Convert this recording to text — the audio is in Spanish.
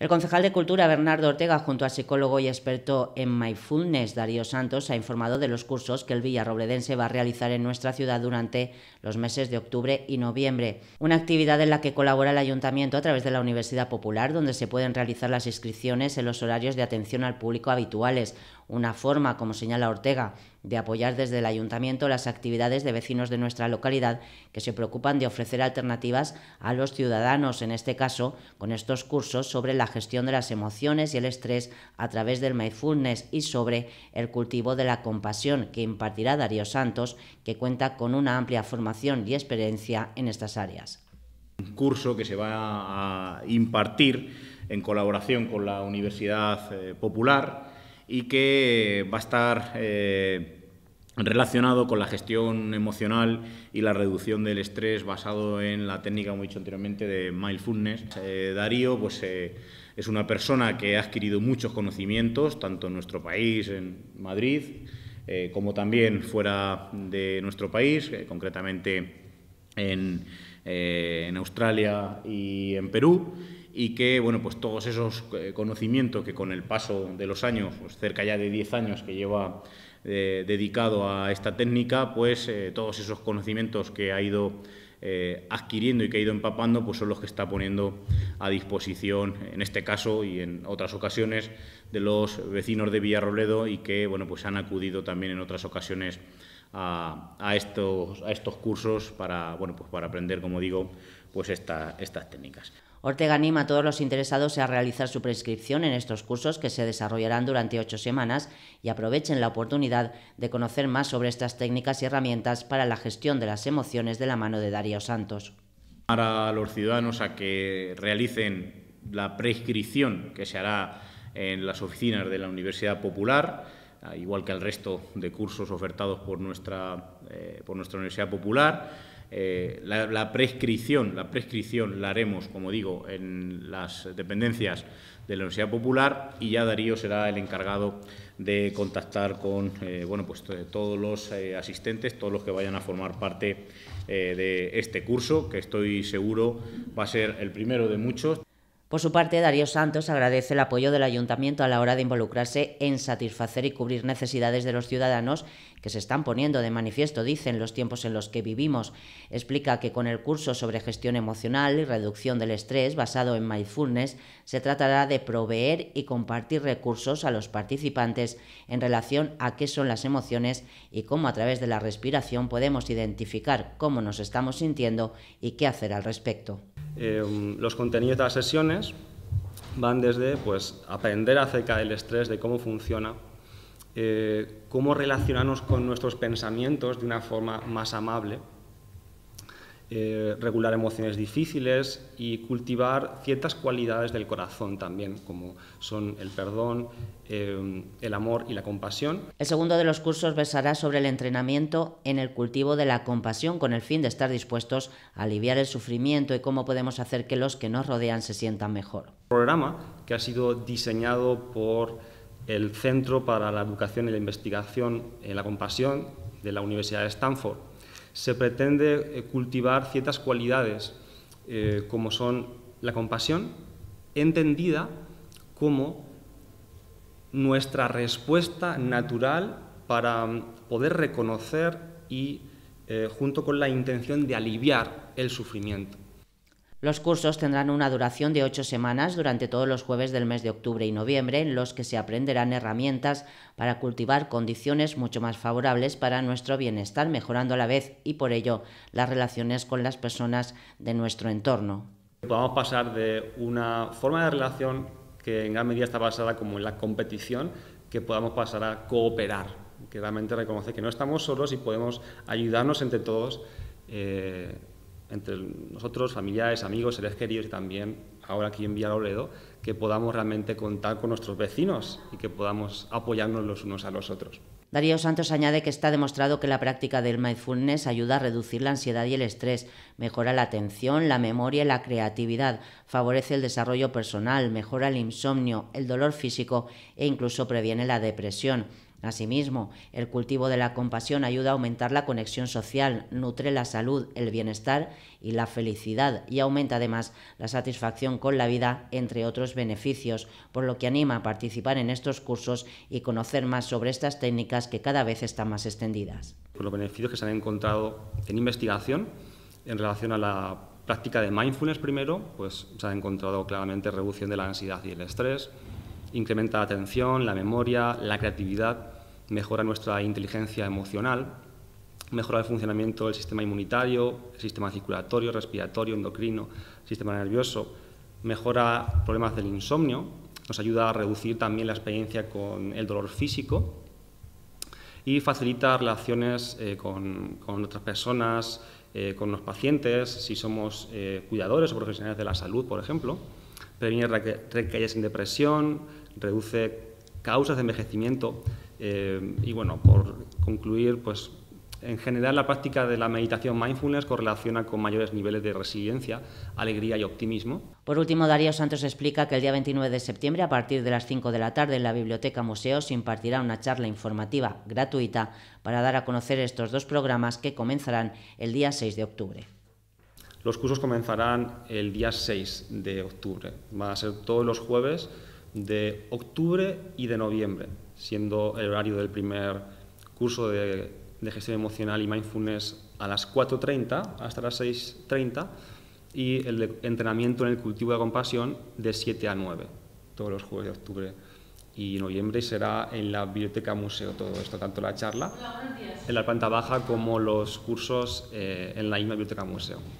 El concejal de Cultura Bernardo Ortega, junto al psicólogo y experto en mindfulness Darío Santos, ha informado de los cursos que el Villarrobledense va a realizar en nuestra ciudad durante los meses de octubre y noviembre. Una actividad en la que colabora el Ayuntamiento a través de la Universidad Popular, donde se pueden realizar las inscripciones en los horarios de atención al público habituales, una forma, como señala Ortega, de apoyar desde el ayuntamiento las actividades de vecinos de nuestra localidad que se preocupan de ofrecer alternativas a los ciudadanos, en este caso con estos cursos sobre la gestión de las emociones y el estrés a través del mindfulness y sobre el cultivo de la compasión que impartirá Darío Santos, que cuenta con una amplia formación y experiencia en estas áreas. Un curso que se va a impartir en colaboración con la Universidad eh, Popular y que va a estar eh, relacionado con la gestión emocional y la reducción del estrés basado en la técnica, como he dicho anteriormente, de mindfulness. Eh, Darío pues, eh, es una persona que ha adquirido muchos conocimientos, tanto en nuestro país, en Madrid, eh, como también fuera de nuestro país, concretamente en, en Australia y en Perú y que bueno, pues todos esos eh, conocimientos que con el paso de los años, pues cerca ya de 10 años que lleva eh, dedicado a esta técnica, pues eh, todos esos conocimientos que ha ido adquiriendo y que ha ido empapando, pues son los que está poniendo a disposición, en este caso y en otras ocasiones, de los vecinos de Villarrobledo y que bueno, pues han acudido también en otras ocasiones a, estos, cursos para, pues aprender, como digo, pues estas técnicas. Ortega anima a todos los interesados a realizar su prescripción en estos cursos que se desarrollarán durante ocho semanas y aprovechen la oportunidad de conocer más sobre estas técnicas y herramientas para la gestión de las emociones de la mano de Darío Santos. Para los ciudadanos a que realicen la prescripción que se hará en las oficinas de la Universidad Popular, Ah, igual que al resto de cursos ofertados por nuestra, eh, por nuestra Universidad Popular. Eh, la, prescripción, la prescripción la haremos, como digo, en las dependencias de la Universidad Popular y ya Darío será el encargado de contactar con eh, bueno, pues, todos los asistentes, todos los que vayan a formar parte de este curso, que estoy seguro va a ser el primero de muchos. Por su parte, Darío Santos agradece el apoyo del ayuntamiento a la hora de involucrarse en satisfacer y cubrir necesidades de los ciudadanos que se están poniendo de manifiesto, dicen, los tiempos en los que vivimos. Explica que con el curso sobre gestión emocional y reducción del estrés basado en mindfulness, se tratará de proveer y compartir recursos a los participantes en relación a qué son las emociones y cómo a través de la respiración podemos identificar cómo nos estamos sintiendo y qué hacer al respecto. Em, los contenidos de las sesiones van desde pues, aprender acerca del estrés, de cómo funciona, eh, cómo relacionarnos con nuestros pensamientos de una forma más amable, eh, regular emociones difíciles y cultivar ciertas cualidades del corazón también, como son el perdón, eh, el amor y la compasión. El segundo de los cursos versará sobre el entrenamiento en el cultivo de la compasión con el fin de estar dispuestos a aliviar el sufrimiento y cómo podemos hacer que los que nos rodean se sientan mejor. El programa que ha sido diseñado por el Centro para la Educación y la Investigación en la Compasión de la Universidad de Stanford se pretende eh, cultivar ciertas cualidades eh, como son la compasión, entendida como nuestra respuesta natural para mm, poder reconocer y eh, junto con la intención de aliviar el sufrimiento. Los cursos tendrán una duración de ocho semanas durante todos los jueves del mes de octubre y noviembre, en los que se aprenderán herramientas para cultivar condiciones mucho más favorables para nuestro bienestar, mejorando a la vez y por ello las relaciones con las personas de nuestro entorno. Podemos pasar de una forma de relación que en gran medida está basada como en la competición, que podamos pasar a cooperar, que realmente reconoce que no estamos solos y podemos ayudarnos entre todos. Eh, entre nosotros, familiares, amigos, seres queridos y también ahora aquí en Oledo, que podamos realmente contar con nuestros vecinos y que podamos apoyarnos los unos a los otros. Darío Santos añade que está demostrado que la práctica del mindfulness ayuda a reducir la ansiedad y el estrés, mejora la atención, la memoria y la creatividad, favorece el desarrollo personal, mejora el insomnio, el dolor físico e incluso previene la depresión. Asimismo, el cultivo de la compasión ayuda a aumentar la conexión social, nutre la salud, el bienestar y la felicidad y aumenta además la satisfacción con la vida, entre otros beneficios, por lo que anima a participar en estos cursos y conocer más sobre estas técnicas que cada vez están más extendidas. Pues los beneficios que se han encontrado en investigación en relación a la práctica de mindfulness primero, pues se ha encontrado claramente reducción de la ansiedad y el estrés, incrementa la atención, la memoria, la creatividad, mejora nuestra inteligencia emocional, mejora el funcionamiento del sistema inmunitario, el sistema circulatorio, respiratorio, endocrino, sistema nervioso, mejora problemas del insomnio, nos ayuda a reducir también la experiencia con el dolor físico y facilita relaciones eh, con, otras personas, eh, con los pacientes, si somos eh, cuidadores o profesionales de la salud, por ejemplo previene recaídas en depresión, reduce causas de envejecimiento eh, y bueno, por concluir, pues en general la práctica de la meditación mindfulness correlaciona con mayores niveles de resiliencia, alegría y optimismo. Por último, Darío Santos explica que el día 29 de septiembre, a partir de las 5 de la tarde, en la Biblioteca Museo se impartirá una charla informativa gratuita para dar a conocer estos dos programas que comenzarán el día 6 de octubre. Los cursos comenzarán el día 6 de octubre. Van a ser todos los jueves de octubre y de noviembre, siendo el horario del primer curso de, gestión emocional y mindfulness a las 4.30 hasta las 6.30 y el de entrenamiento en el cultivo de compasión de 7 a 9, todos los jueves de octubre y noviembre y será en la biblioteca museo todo esto, tanto la charla en la planta baja como los cursos eh, en la misma biblioteca museo.